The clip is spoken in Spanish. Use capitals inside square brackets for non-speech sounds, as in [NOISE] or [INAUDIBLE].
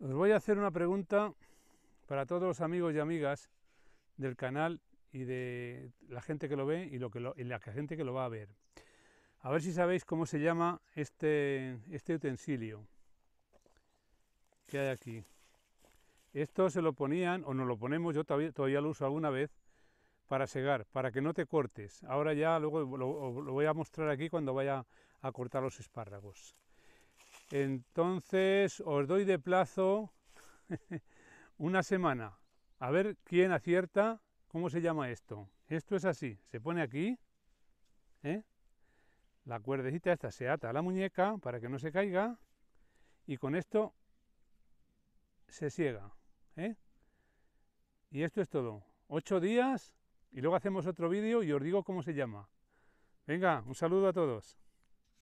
Os voy a hacer una pregunta para todos los amigos y amigas del canal y de la gente que lo ve y, la gente que lo va a ver. A ver si sabéis cómo se llama este, este utensilio que hay aquí. Esto se lo ponían, o nos lo ponemos, yo todavía, lo uso alguna vez, para segar, para que no te cortes. Ahora ya luego lo voy a mostrar aquí cuando vaya a cortar los espárragos. Entonces os doy de plazo [LAUGHS] una semana. A ver quién acierta cómo se llama esto. Esto es así. Se pone aquí. ¿eh? La cuerdecita esta se ata a la muñeca para que no se caiga. Y con esto se ciega. ¿eh? Y esto es todo. Ocho días y luego hacemos otro vídeo y os digo cómo se llama. Venga, un saludo a todos.